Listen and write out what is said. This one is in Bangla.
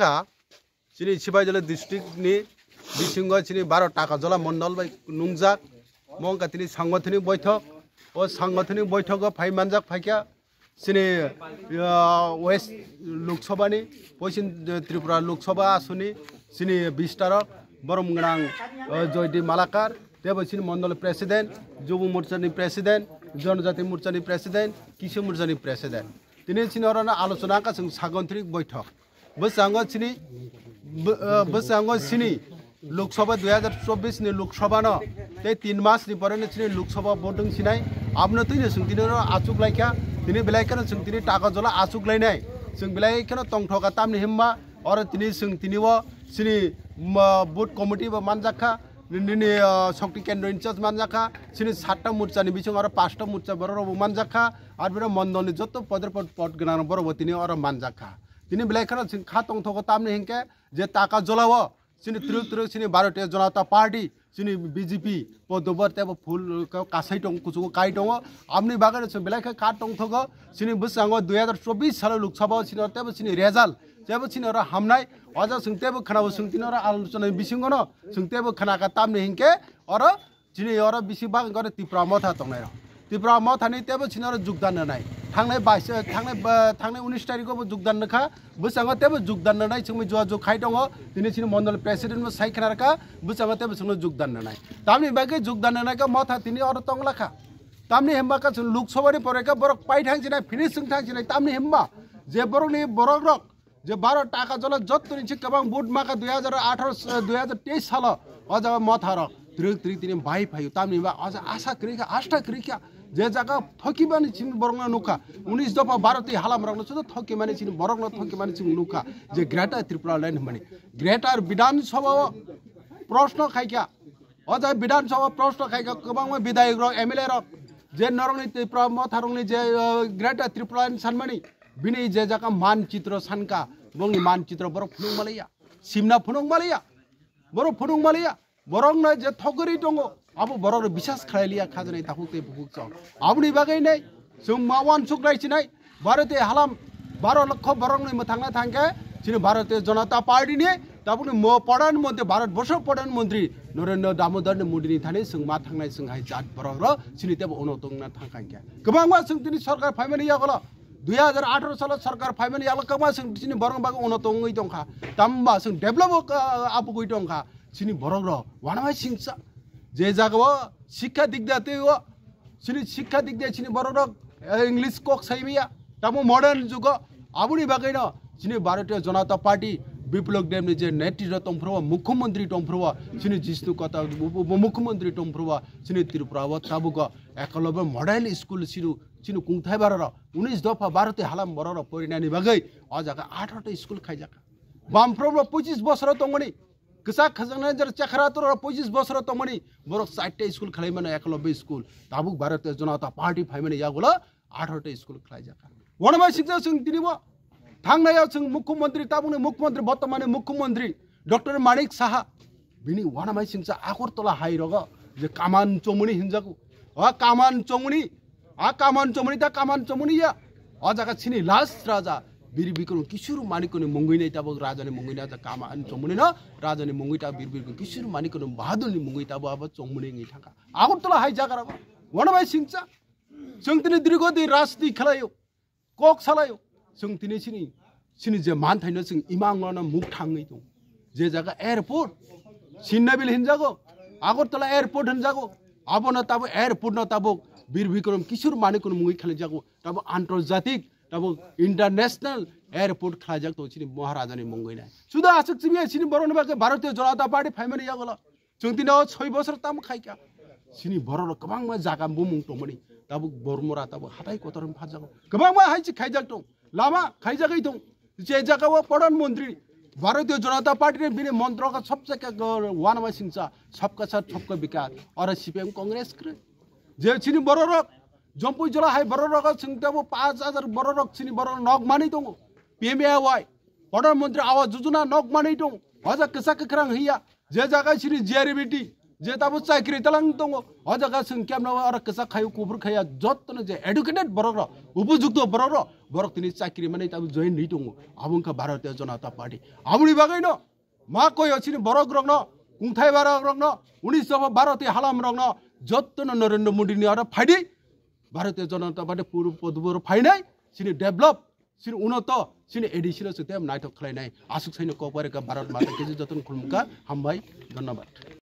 কা চিনি সিপাই জেলা ডিস্ট্রিক্ট নি বিসিংহ চিনি বারো টাকা জলা মন্ডল বাই নুংজাক মঙ্কা তিনি সাংগঠনিক বৈঠক ও সাংগঠনিক বৈঠক ফাই মানজাক ফাইকা চিনি ওয়েস্ট লোকসভানি পশ্চিম ত্রিপুরা লোকসভা আসনি চিনি বিস্তারক বরম গণাং জয়দীপ মালাকার দেব চিনি মন্ডল প্রেসিডেন্ট যুব মোর্চানি প্রেসিডেন্ট জনজাতি মোর্চানি প্রেসিডেন্ট কৃষি মোর্চানি প্রেসিডেন্ট তিনি চিনি আলোচনা কাছে সাংগঠনিক বৈঠক बससांगोसिनी बससांगोसिनी लोकसभा दुई हजार चौबिस नि लोकसभा न त्यही तिन मास नि परेन चिनी लोकसभा बोटुङ सिनाइ आबनो तैनो जों तिनी आचुक लाइखा तिनी बेलायखेन जों तिनी टाका जला आचुक लाइनाय जों बेलायखेन तंथका तामनि हिम्मा अर तिनी जों तिनी व सिनी बुट कमिटी व मानजाखा निनि शक्ति केन्द्र इन्चार्ज मानजाखा सिनि सातटा नि बिसङ आरो पाँचटा मोर्चा बरो मानजाखा आरो बेरो मण्डलनि जत्तो पदर पद पद गोनां बरो तिनी अर मानजाखा তিনি বিলাইখানত খাত অং থকা তামনি হিংকে যে তাকা জ্বলাব চিনি ত্ৰি ত্ৰি চিনি ভাৰতীয় জনতা পাৰ্টি চিনি বিজেপি দুবাৰ তেব ফুল কাছাই টং কুচু কাই টং আমনি বাগানে বেলেগ কা টং থগ চিনি বুজি আঙ দুই লোকসভা চিনৰ তেব চিনি ৰেজাল তেব চিনৰ হামনাই অজা চিং তেব খানাব চিং তিনৰ আলোচনা বিচিংগন চিং তেব খানা কা তামনি হিংকে অৰ চিনি অৰ বিচি বাগৰে তিপ্ৰামত হা টং तिप्रा म थाने ते बो छिनर नै थाङले बाइस थाङले थाङले उन्नाइस तारिकको बो नखा बुसँग ते बो जुगदान नै छ जो जो खाइ दङ दिने छिन मण्डल प्रेसिडेन्ट म साइखनारका बुसँग ते बो छिनर जुगदान नै तामले बाके जुगदान नै का म था तिनी अरु तङला खा तामले हेम्बा का छन लुक्सोबरि परेका बरक पाइ थाङ छिन फिनिसिङ थाङ छिन तामले हेम्बा जे बरुनि बरक रक जे बारो टाका जलो जत्तु नि छ कबाङ बुड माका 2018 2023 साल अझ म था र त्रिक त्रिक तिनी भाइ भाइ तामले हेम्बा अझ आशा क्रिका आस्था क्रिका যে জায়গা থকি মানেছিল বরং নুখা উনিশ দফা ভারতে হালাম রাখলো থকি মানেছিল বরং থকি মানেছিল নুখা যে গ্রেটার ত্রিপুরা লাইন মানে গ্রেটার বিধানসভা প্রশ্ন খাইকা অজয় বিধানসভা প্রশ্ন খাইকা গোবাং বিধায়ক রক এম এল এ রক যে নরংনি ত্রিপুরা মথারংনি যে গ্রেটার ত্রিপুরা লাইন সানমানি বিনি যে জায়গা মানচিত্র সানকা বংনি মানচিত্র বড় ফুনুং মালাইয়া সিমনা ফুনুং মালাইয়া বড় ফুনুং মালাইয়া বরং যে থগরি দঙ্গ আবু বড় বিশ্বাস विश्वास खालिया खाजने ताकुते बुकुक आबुनि बागै नै जों मावान सुग्रायसिनाय ভারতে হালাম বারো লক্ষ বরং থাকলে থাকে যিনি ভারতীয় জনতা পার্টি নিয়ে তারপরে ম প্রধানমন্ত্রী ভারতবর্ষ প্রধানমন্ত্রী নরেন্দ্র দামোদর মোদী থানে সং মা থাকায় সঙ্গে জাত বড় সিনি তেব অনতংনা থাকে গোবাং বা তিনি সরকার ফাইমানি ইয়াগল দুই হাজার আঠারো সালে সরকার ফাইমানি ইয়াল গোবাং সং বরং বাগ অনতঙ্গই দা তাম্বা সং ডেভেলপ আবুগই দংখা সিনি বরগ্র ওয়ানামাই সিংসা যে জায়গাও শিক্ষা দিক দিয়ে তুই সিনি শিক্ষা দিক দিয়ে সিনি বড় ইংলিশ কক সাইমিয়া তামো মডার্ন যুগ আবুড়ি বাকি সিনি ভারতীয় জনতা পার্টি বিপ্লব দেব যে নেতৃত্ব টমফ্রবা মুখ্যমন্ত্রী টমফ্রবা সিনি জিষ্ণু কথা মুখ্যমন্ত্রী টমফ্রবা সিনি ত্রিপুরাব তাবুক একলব্য মডার্ন স্কুল সিনু সিনু কুংথাইবারর উনিশ দফা ভারতে হালাম বড় পরিণানী বাগৈ অ জায়গা আঠটা স্কুল খাই জায়গা বামফ্রব পঁচিশ বছর তঙ্গনি কেসা খাজানাজার চেখরাতর পঁচিশ বছর তমনি বরক চারটে স্কুল খেলাই মানে একলব্য স্কুল তাবুক ভারতীয় জনতা পার্টি ফাইমানে ইয়াগুলো আঠারোটা স্কুল খেলাই যাকা ওনামাই শিক্ষা সঙ্গে দিনিব थांनायाव जों मुख्यमन्त्री ताबुंनि मुख्यमन्त्री मुख्यमन्त्री डक्टर माणिक साहा बिनि वानामाय सिंसा आगरतला हाइरग जे कामान हिन्जाको अ कामान आ कामान ता कामान या अ लास्ट राजा ಬಿರ್ಬಿಕನು ಕಿಶೂರು ಮಾಣಿಕನು ಮುಂಗುಯ್ನೈತಾಬೋ ರಾಜನೆ ಮುಂಗುಯ್ನಾತ ಕಾಮ ಅನ್ ಚೊಂಬುನಿನ ರಾಜನೆ ಮುಂಗುಯ್ತಾ ಬಿರ್ಬಿರ್ಕು ಕಿಶೂರು ಮಾಣಿಕನು ಬಹಾದುಲ್ನಿ ಮುಂಗುಯ್ತಾಬೋ ಅವ ಚೊಂಬುನಿ ಇಂಗಿಠಾಕ ಆಗುತ್ತಲ್ಲ ಹೈ ಜಾಗರವ ಒಣಬೈ ಸಿಂಚ ಚಂಗ್ತಿನಿ ದಿರಿಗೋದಿ ರಾಸ್ತಿ ಖಲಾಯೋ কক ಸಾಲಾಯೋ ಚಂಗ್ತಿನಿ ಸಿನಿ ಸಿನಿ ಜೆ ಮಾನ್ ಥೈನ ಸಿಂಗ್ ಇಮಾಂಗನ ಮುಕ್ ಠಾಂಗೈ ತು ಜೆ ಜಾಗ ಏರ್ಪೋರ್ಟ್ ಸಿನ್ನಬಿಲ್ ಹಿಂಜಾಗೋ আগরতলা এয়ারপোর্ট হেন যাবো আবো না তাবো এয়ারপোর্ট না তাবো বীর বিক্রম কিশোর মানিকন মুই খেলে যাবো তাবো আন্তর্জাতিক এবং ইন্টারন্যাশনাল এয়ারপোর্ট খেলা যাক তো মহারাজানী মঙ্গই না শুধু আসুক চিবি এসি বড় নেবা ভারতীয় জনতা পার্টি ফাইমেন ইয়া গল চি নাও ছয় বছর তাম খাইকা সিনি বড় কবাং মা জাগা বুমুং টমনি তাবু বর্মরা তাবু হাতাই কতরম ফাজাগো কবাং মা হাইছি খাই যাক তো লামা খাই যাকই তো যে জাগা ও প্রধান মন্ত্রী ভারতীয় জনতা পার্টির বিনে মন্ত্র সবচে ওয়ান মাই সিংচা সবকা সার ঠপক বিকাশ অর সিপিএম কংগ্রেস যে চিনি বড় জম্পু জেলা হাই বড়রক সিংটাবো পাঁচ হাজার বড়রক সিনি বড় নগ মানি দো পিএম এ ওয়াই প্রধানমন্ত্রী আওয়াজ যোজনা নগ মানি দো হজা কেসা কেকরাং হইয়া যে জায়গায় সিনি জিয়ারি বিটি যে তাবো চাকরি তালাং দো হজাকা সিংকাম নব আর কেসা খাই কুবুর খাইয়া যত যে এডুকেটেড বড়র উপযুক্ত বড়র বড়ক তিনি চাকরি মানে তাবো জয়েন নিদো আবুঙ্ক ভারতীয় জনতা পার্টি আমি বাকই ন মা কই অছি বড়ক রগ্ন কুঠাই বারক রগ্ন উনিশশো ভারতী হালাম রগ্ন যত্ন নরেন্দ্র মোদী নিয়ে ফাইডি ভাৰতীয় জনতা পাৰ্টি পূৰ্ব পদবোৰ ফাই নাই চিনি ডেভেলপ চিনি উন্নত চিনি এডিচিল চিটি নাই থকা নাই আছো চাইনি কপাৰিকা ভাৰত মাতা কেজি যতন খুলমুখা হাম ভাই ধন্যবাদ